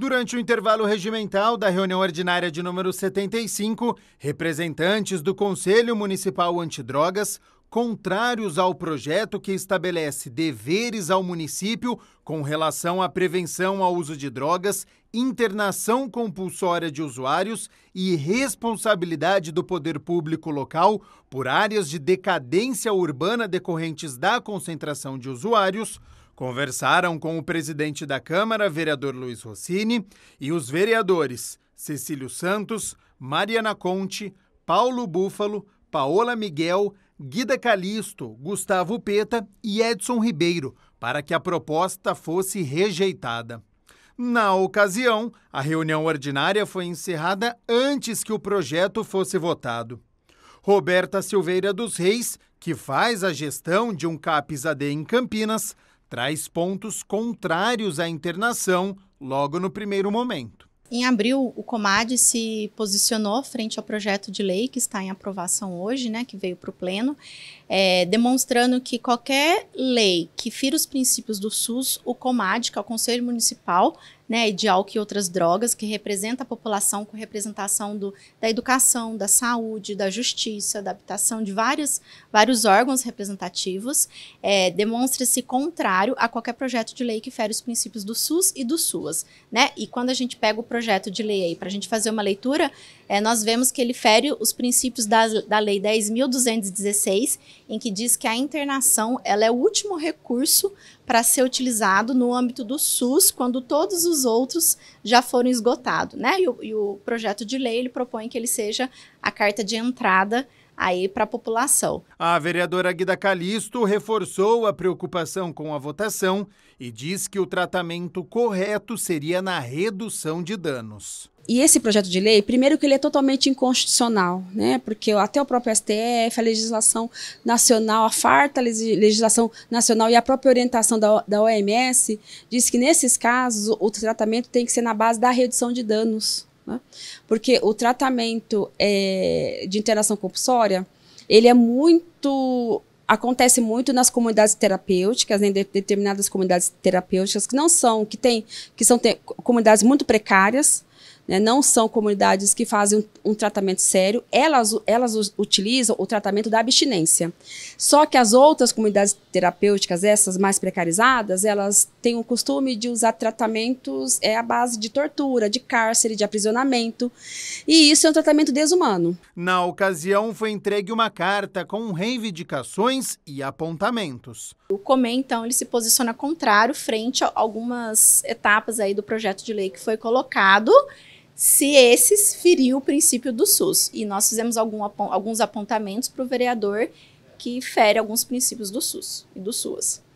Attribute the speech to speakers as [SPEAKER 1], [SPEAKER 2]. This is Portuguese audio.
[SPEAKER 1] Durante o intervalo regimental da reunião ordinária de número 75, representantes do Conselho Municipal Antidrogas, contrários ao projeto que estabelece deveres ao município com relação à prevenção ao uso de drogas, internação compulsória de usuários e responsabilidade do poder público local por áreas de decadência urbana decorrentes da concentração de usuários, Conversaram com o presidente da Câmara, vereador Luiz Rossini, e os vereadores Cecílio Santos, Mariana Conte, Paulo Búfalo, Paola Miguel, Guida Calisto, Gustavo Peta e Edson Ribeiro, para que a proposta fosse rejeitada. Na ocasião, a reunião ordinária foi encerrada antes que o projeto fosse votado. Roberta Silveira dos Reis, que faz a gestão de um CAPS em Campinas, traz pontos contrários à internação logo no primeiro momento.
[SPEAKER 2] Em abril, o Comad se posicionou frente ao projeto de lei que está em aprovação hoje, né, que veio para o Pleno, é, demonstrando que qualquer lei que fira os princípios do SUS, o Comad, que é o Conselho Municipal, né, que de álcool e outras drogas, que representa a população com representação do, da educação, da saúde, da justiça, da habitação, de vários, vários órgãos representativos, é, demonstra-se contrário a qualquer projeto de lei que fere os princípios do SUS e do SUAS. Né? E quando a gente pega o projeto de lei para a gente fazer uma leitura, é, nós vemos que ele fere os princípios da, da Lei 10.216, em que diz que a internação ela é o último recurso para ser utilizado no âmbito do SUS, quando todos os os outros já foram esgotados, né? E o, e o projeto de lei ele propõe que ele seja a carta de entrada aí para a população.
[SPEAKER 1] A vereadora Guida Calisto reforçou a preocupação com a votação e diz que o tratamento correto seria na redução de danos.
[SPEAKER 3] E esse projeto de lei, primeiro que ele é totalmente inconstitucional, né? Porque até o próprio STF, a legislação nacional, a farta legislação nacional e a própria orientação da, da OMS diz que nesses casos o tratamento tem que ser na base da redução de danos. Né? Porque o tratamento é, de internação compulsória, ele é muito acontece muito nas comunidades terapêuticas, em determinadas comunidades terapêuticas que não são, que tem, que são te, comunidades muito precárias, né, não são comunidades que fazem um, um, tratamento sério, elas, elas utilizam o tratamento da abstinência. Só que as outras comunidades terapêuticas, essas mais precarizadas, elas têm o costume de usar tratamentos é, à base de tortura, de cárcere, de aprisionamento, e isso é um tratamento desumano. Na
[SPEAKER 1] ocasião, foi entregue uma carta com reivindicações e apontamentos.
[SPEAKER 2] O Comem, então, ele se posiciona contrário frente a algumas etapas aí do projeto de lei que foi colocado se esses feriu o princípio do SUS. E nós fizemos algum, alguns apontamentos para o vereador que fere alguns princípios do SUS e do SUAS.